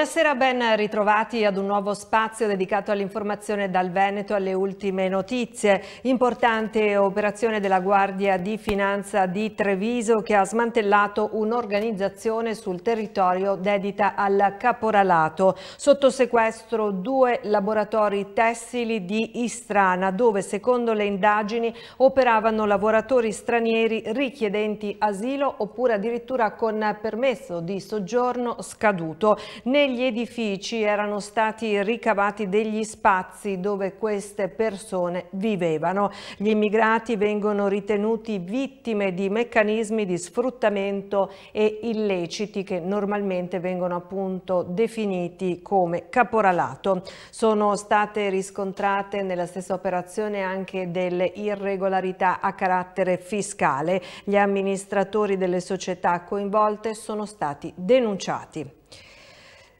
Buonasera, ben ritrovati ad un nuovo spazio dedicato all'informazione dal Veneto alle ultime notizie. Importante operazione della Guardia di Finanza di Treviso che ha smantellato un'organizzazione sul territorio dedita al caporalato. Sotto sequestro due laboratori tessili di Istrana dove secondo le indagini operavano lavoratori stranieri richiedenti asilo oppure addirittura con permesso di soggiorno scaduto. Negli negli edifici erano stati ricavati degli spazi dove queste persone vivevano. Gli immigrati vengono ritenuti vittime di meccanismi di sfruttamento e illeciti che normalmente vengono appunto definiti come caporalato. Sono state riscontrate nella stessa operazione anche delle irregolarità a carattere fiscale. Gli amministratori delle società coinvolte sono stati denunciati.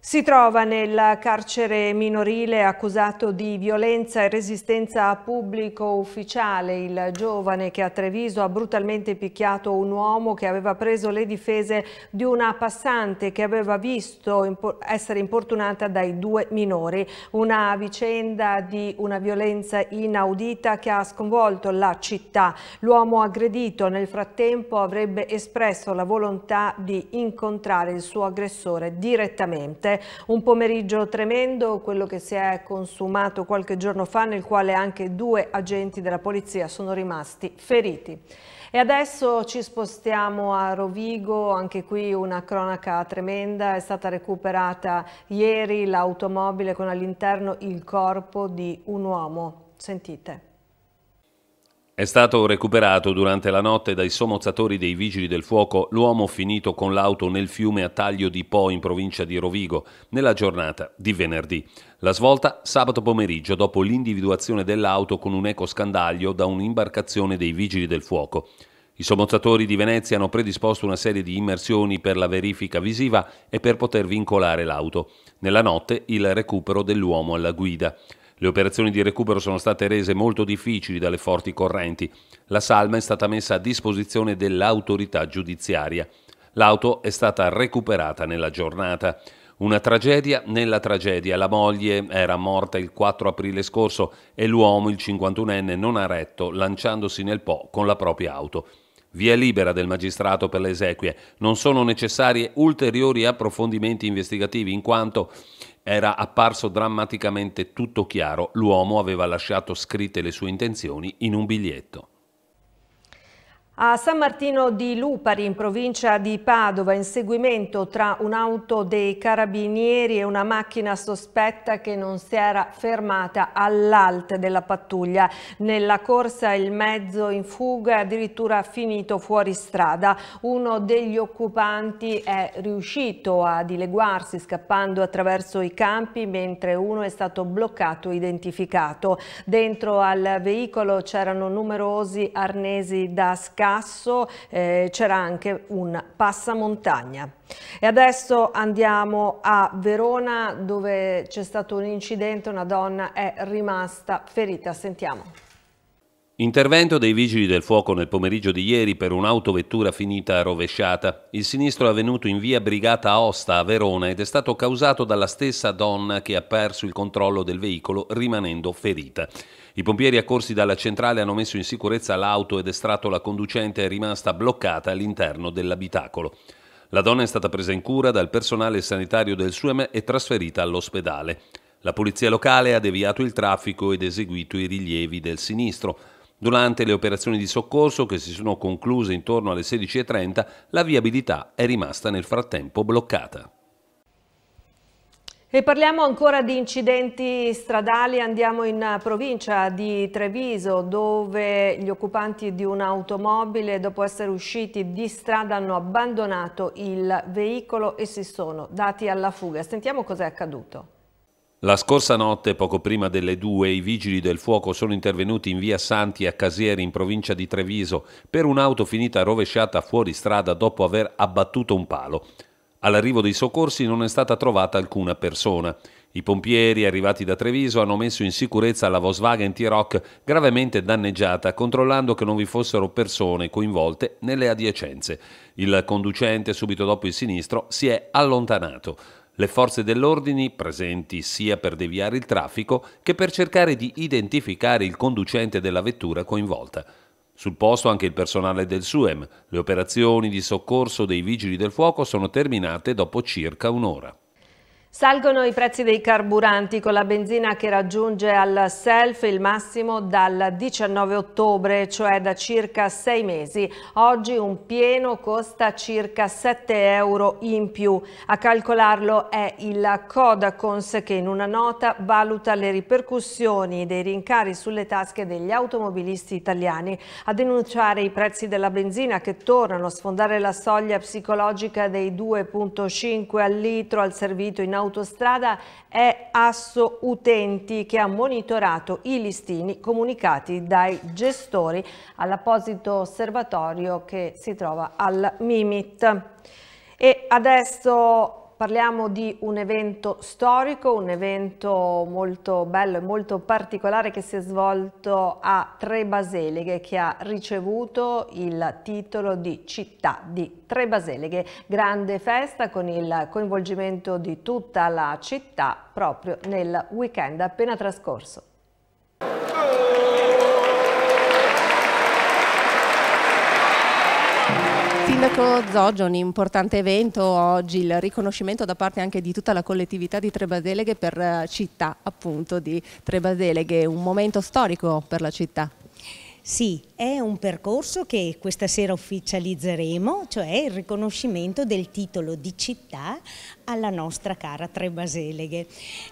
Si trova nel carcere minorile accusato di violenza e resistenza a pubblico ufficiale. Il giovane che a Treviso ha brutalmente picchiato un uomo che aveva preso le difese di una passante che aveva visto essere importunata dai due minori. Una vicenda di una violenza inaudita che ha sconvolto la città. L'uomo aggredito nel frattempo avrebbe espresso la volontà di incontrare il suo aggressore direttamente veramente un pomeriggio tremendo, quello che si è consumato qualche giorno fa, nel quale anche due agenti della polizia sono rimasti feriti. E adesso ci spostiamo a Rovigo, anche qui una cronaca tremenda, è stata recuperata ieri l'automobile con all'interno il corpo di un uomo. Sentite. È stato recuperato durante la notte dai sommozzatori dei vigili del fuoco l'uomo finito con l'auto nel fiume a Taglio di Po in provincia di Rovigo nella giornata di venerdì. La svolta sabato pomeriggio dopo l'individuazione dell'auto con un ecoscandaglio da un'imbarcazione dei vigili del fuoco. I sommozzatori di Venezia hanno predisposto una serie di immersioni per la verifica visiva e per poter vincolare l'auto. Nella notte il recupero dell'uomo alla guida. Le operazioni di recupero sono state rese molto difficili dalle forti correnti. La salma è stata messa a disposizione dell'autorità giudiziaria. L'auto è stata recuperata nella giornata. Una tragedia nella tragedia. La moglie era morta il 4 aprile scorso e l'uomo, il 51enne, non ha retto, lanciandosi nel Po con la propria auto. Via libera del magistrato per le esequie. Non sono necessari ulteriori approfondimenti investigativi in quanto era apparso drammaticamente tutto chiaro, l'uomo aveva lasciato scritte le sue intenzioni in un biglietto. A San Martino di Lupari, in provincia di Padova, inseguimento tra un'auto dei carabinieri e una macchina sospetta che non si era fermata all'alte della pattuglia. Nella corsa il mezzo in fuga è addirittura finito fuori strada. Uno degli occupanti è riuscito a dileguarsi scappando attraverso i campi mentre uno è stato bloccato identificato. Dentro al veicolo c'erano numerosi arnesi da scarico Grasso eh, c'era anche un passamontagna. E adesso andiamo a Verona dove c'è stato un incidente, una donna è rimasta ferita, sentiamo. Intervento dei vigili del fuoco nel pomeriggio di ieri per un'autovettura finita rovesciata. Il sinistro è avvenuto in via Brigata Aosta a Verona ed è stato causato dalla stessa donna che ha perso il controllo del veicolo rimanendo ferita. I pompieri accorsi dalla centrale hanno messo in sicurezza l'auto ed estratto la conducente rimasta bloccata all'interno dell'abitacolo. La donna è stata presa in cura dal personale sanitario del SUEM e trasferita all'ospedale. La polizia locale ha deviato il traffico ed eseguito i rilievi del sinistro. Durante le operazioni di soccorso che si sono concluse intorno alle 16.30, la viabilità è rimasta nel frattempo bloccata. E parliamo ancora di incidenti stradali, andiamo in provincia di Treviso dove gli occupanti di un'automobile dopo essere usciti di strada hanno abbandonato il veicolo e si sono dati alla fuga. Sentiamo cos'è accaduto. La scorsa notte, poco prima delle due, i vigili del fuoco sono intervenuti in via Santi a Casieri, in provincia di Treviso, per un'auto finita rovesciata fuori strada dopo aver abbattuto un palo. All'arrivo dei soccorsi non è stata trovata alcuna persona. I pompieri arrivati da Treviso hanno messo in sicurezza la Volkswagen T-Rock gravemente danneggiata, controllando che non vi fossero persone coinvolte nelle adiacenze. Il conducente, subito dopo il sinistro, si è allontanato le forze dell'ordine presenti sia per deviare il traffico che per cercare di identificare il conducente della vettura coinvolta. Sul posto anche il personale del SUEM. Le operazioni di soccorso dei vigili del fuoco sono terminate dopo circa un'ora. Salgono i prezzi dei carburanti con la benzina che raggiunge al self il massimo dal 19 ottobre, cioè da circa sei mesi. Oggi un pieno costa circa 7 euro in più. A calcolarlo è il Codacons che in una nota valuta le ripercussioni dei rincari sulle tasche degli automobilisti italiani. A denunciare i prezzi della benzina che tornano a sfondare la soglia psicologica dei 2,5 al litro al servito in auto autostrada è Asso Utenti che ha monitorato i listini comunicati dai gestori all'apposito osservatorio che si trova al Mimit. E adesso Parliamo di un evento storico, un evento molto bello e molto particolare che si è svolto a Tre Baseleghe che ha ricevuto il titolo di città di Tre Baseleghe. Grande festa con il coinvolgimento di tutta la città proprio nel weekend appena trascorso. Sindaco Zoggio, un importante evento oggi, il riconoscimento da parte anche di tutta la collettività di Trebaseleghe per eh, città appunto di Trebaseleghe, un momento storico per la città. Sì, è un percorso che questa sera ufficializzeremo, cioè il riconoscimento del titolo di città alla nostra cara Trebaseleghe.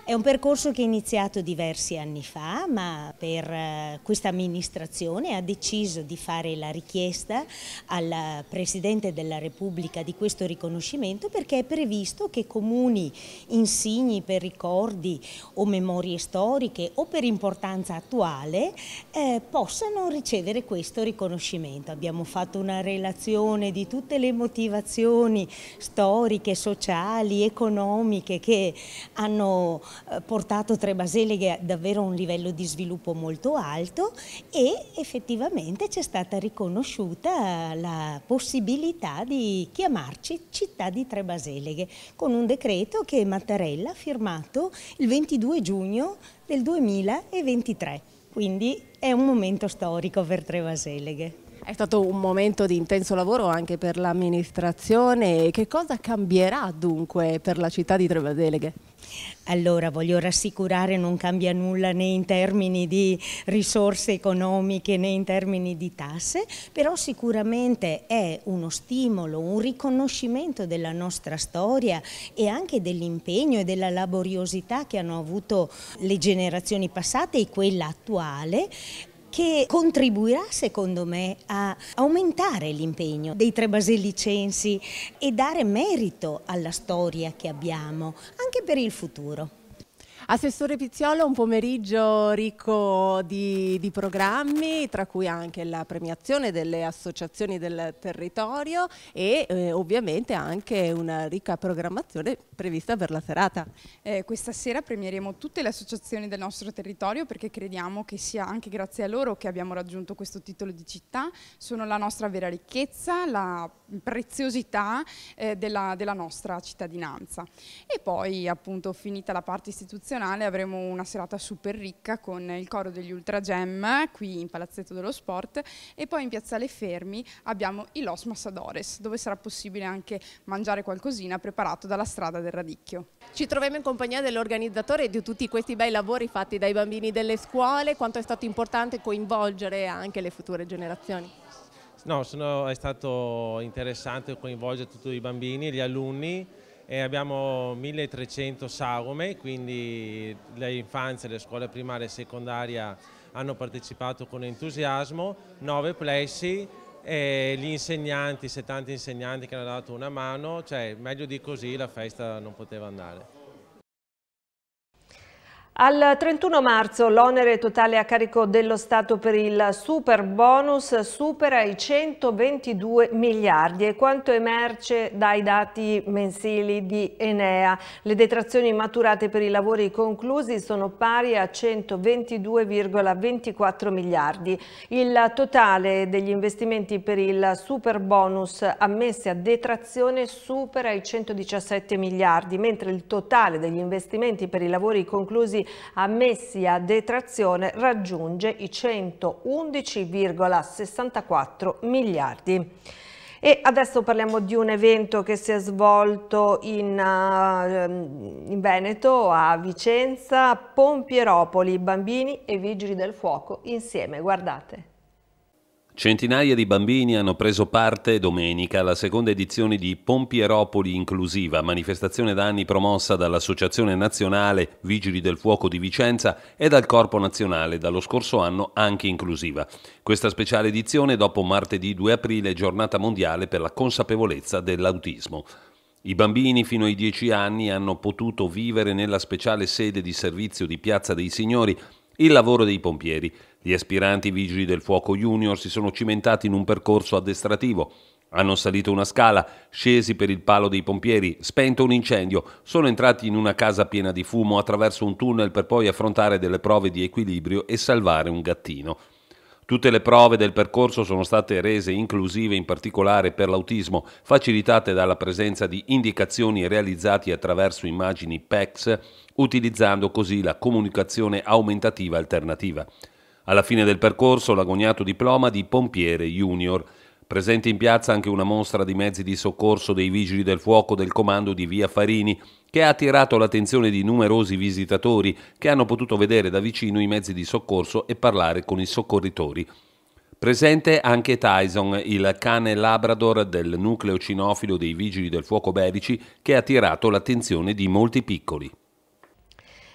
È un percorso che è iniziato diversi anni fa, ma per eh, questa amministrazione ha deciso di fare la richiesta al Presidente della Repubblica di questo riconoscimento perché è previsto che comuni insigni per ricordi o memorie storiche o per importanza attuale eh, possano ricevere questo riconoscimento. Abbiamo fatto una relazione di tutte le motivazioni storiche, sociali, e economiche che hanno eh, portato Trebaseleghe a davvero un livello di sviluppo molto alto e effettivamente c'è stata riconosciuta la possibilità di chiamarci città di Trebaseleghe con un decreto che Mattarella ha firmato il 22 giugno del 2023. Quindi è un momento storico per Trevaseleghe. È stato un momento di intenso lavoro anche per l'amministrazione. Che cosa cambierà dunque per la città di Trevedeleghe? Allora voglio rassicurare non cambia nulla né in termini di risorse economiche né in termini di tasse, però sicuramente è uno stimolo, un riconoscimento della nostra storia e anche dell'impegno e della laboriosità che hanno avuto le generazioni passate e quella attuale che contribuirà secondo me a aumentare l'impegno dei tre basilicensi e dare merito alla storia che abbiamo anche per il futuro. Assessore Pizziolo, un pomeriggio ricco di, di, programmi, tra cui anche la premiazione delle associazioni del territorio e eh, ovviamente anche una ricca programmazione prevista per la serata. Eh, questa sera premieremo tutte le associazioni del nostro territorio perché crediamo che sia anche grazie a loro che abbiamo raggiunto questo titolo di città, sono la nostra vera ricchezza, la preziosità eh, della, della nostra cittadinanza. E poi appunto finita la parte istituzionale nazionale avremo una serata super ricca con il coro degli Ultra Gem qui in Palazzetto dello Sport e poi in Piazzale Fermi abbiamo i Los Massadores dove sarà possibile anche mangiare qualcosina preparato dalla strada del Radicchio. Ci troviamo in compagnia dell'organizzatore di tutti questi bei lavori fatti dai bambini delle scuole, quanto è stato importante coinvolgere anche le future generazioni? No, sono, è stato interessante coinvolgere tutti i bambini, gli alunni, e abbiamo 1300 sagome, quindi le infanze, le scuole primarie e secondarie hanno partecipato con entusiasmo, 9 plessi e gli insegnanti, 70 insegnanti che hanno dato una mano, cioè meglio di così la festa non poteva andare. Al 31 marzo l'onere totale a carico dello Stato per il super bonus supera i 122 miliardi e quanto emerge dai dati mensili di Enea. Le detrazioni maturate per i lavori conclusi sono pari a 122,24 miliardi. Il totale degli investimenti per il super bonus ammessi a detrazione supera i 117 miliardi, mentre il totale degli investimenti per i lavori conclusi ammessi a detrazione raggiunge i 111,64 miliardi. E adesso parliamo di un evento che si è svolto in, uh, in, Veneto, a Vicenza, Pompieropoli, bambini e vigili del fuoco insieme. Guardate. Centinaia di bambini hanno preso parte domenica alla seconda edizione di Pompieropoli Inclusiva, manifestazione da anni promossa dall'Associazione Nazionale Vigili del Fuoco di Vicenza e dal Corpo Nazionale, dallo scorso anno anche inclusiva. Questa speciale edizione dopo martedì 2 aprile, giornata mondiale per la consapevolezza dell'autismo. I bambini fino ai 10 anni hanno potuto vivere nella speciale sede di servizio di Piazza dei Signori il lavoro dei pompieri gli aspiranti vigili del fuoco junior si sono cimentati in un percorso addestrativo. Hanno salito una scala, scesi per il palo dei pompieri, spento un incendio, sono entrati in una casa piena di fumo attraverso un tunnel per poi affrontare delle prove di equilibrio e salvare un gattino. Tutte le prove del percorso sono state rese inclusive in particolare per l'autismo, facilitate dalla presenza di indicazioni realizzate attraverso immagini PEX, utilizzando così la comunicazione aumentativa alternativa. Alla fine del percorso l'agoniato diploma di pompiere junior. Presente in piazza anche una mostra di mezzi di soccorso dei vigili del fuoco del comando di Via Farini, che ha attirato l'attenzione di numerosi visitatori che hanno potuto vedere da vicino i mezzi di soccorso e parlare con i soccorritori. Presente anche Tyson, il cane labrador del nucleo cinofilo dei vigili del fuoco berici, che ha attirato l'attenzione di molti piccoli.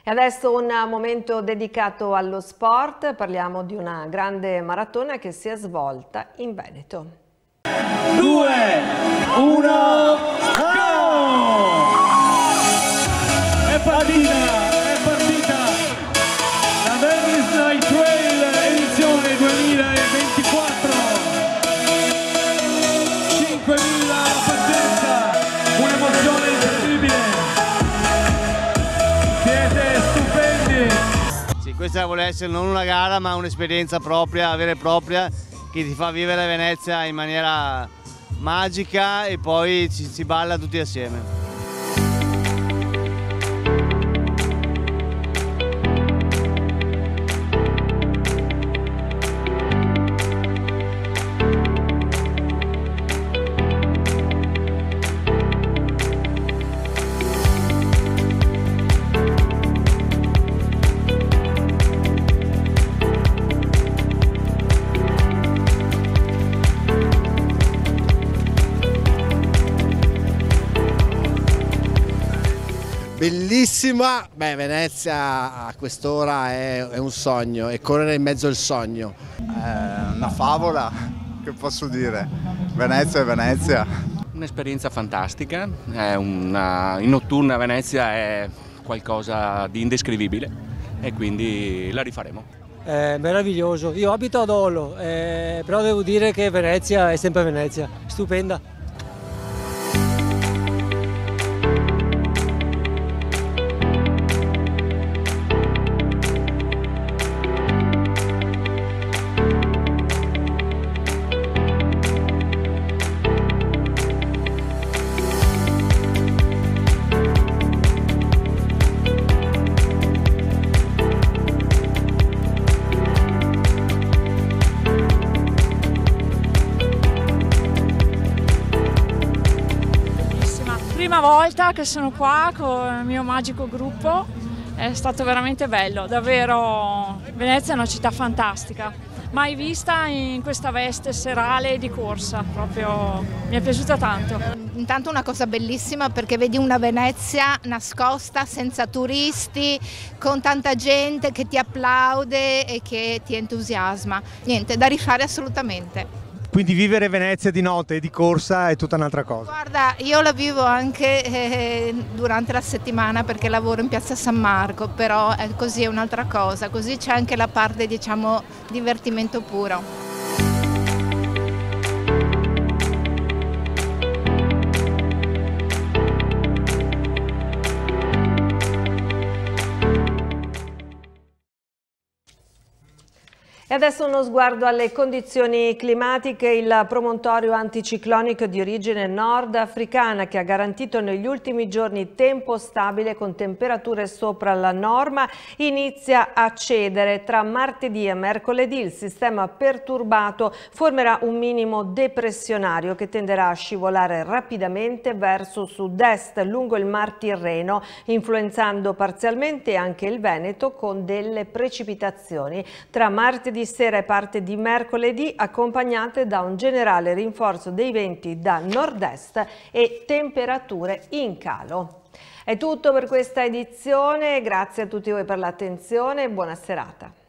E adesso un momento dedicato allo sport, parliamo di una grande maratona che si è svolta in Veneto. 2, 1, go! È partita! Venezia vuole essere non una gara ma un'esperienza propria, vera e propria, che ti fa vivere Venezia in maniera magica e poi ci si balla tutti assieme. bellissima, beh Venezia a quest'ora è, è, un sogno, è correre in mezzo al sogno. È eh, una favola, che posso dire, Venezia è Venezia. Un'esperienza fantastica, una, in notturna Venezia è qualcosa di indescrivibile e quindi la rifaremo. È meraviglioso, io abito ad Olo, eh, però devo dire che Venezia è sempre Venezia, stupenda. volta che sono qua con il mio magico gruppo, è stato veramente bello, davvero Venezia è una città fantastica, mai vista in questa veste serale di corsa, proprio mi è piaciuta tanto. Intanto una cosa bellissima perché vedi una Venezia nascosta, senza turisti, con tanta gente che ti applaude e che ti entusiasma, niente da rifare assolutamente. Quindi vivere Venezia di notte e di corsa è tutta un'altra cosa. Guarda, io la vivo anche eh, durante la settimana perché lavoro in piazza San Marco, però è eh, così è un'altra cosa, così c'è anche la parte diciamo divertimento puro. E adesso uno sguardo alle condizioni climatiche, il promontorio anticiclonico di origine nordafricana che ha garantito negli ultimi giorni tempo stabile con temperature sopra la norma inizia a cedere. Tra martedì e mercoledì il sistema perturbato formerà un minimo depressionario che tenderà a scivolare rapidamente verso sud-est lungo il Mar Tirreno, influenzando parzialmente anche il Veneto con delle precipitazioni. Tra martedì giovedì sera e parte di mercoledì accompagnate da un generale rinforzo dei venti da nord-est e temperature in calo. È tutto per questa edizione, grazie a tutti voi per l'attenzione e buona serata.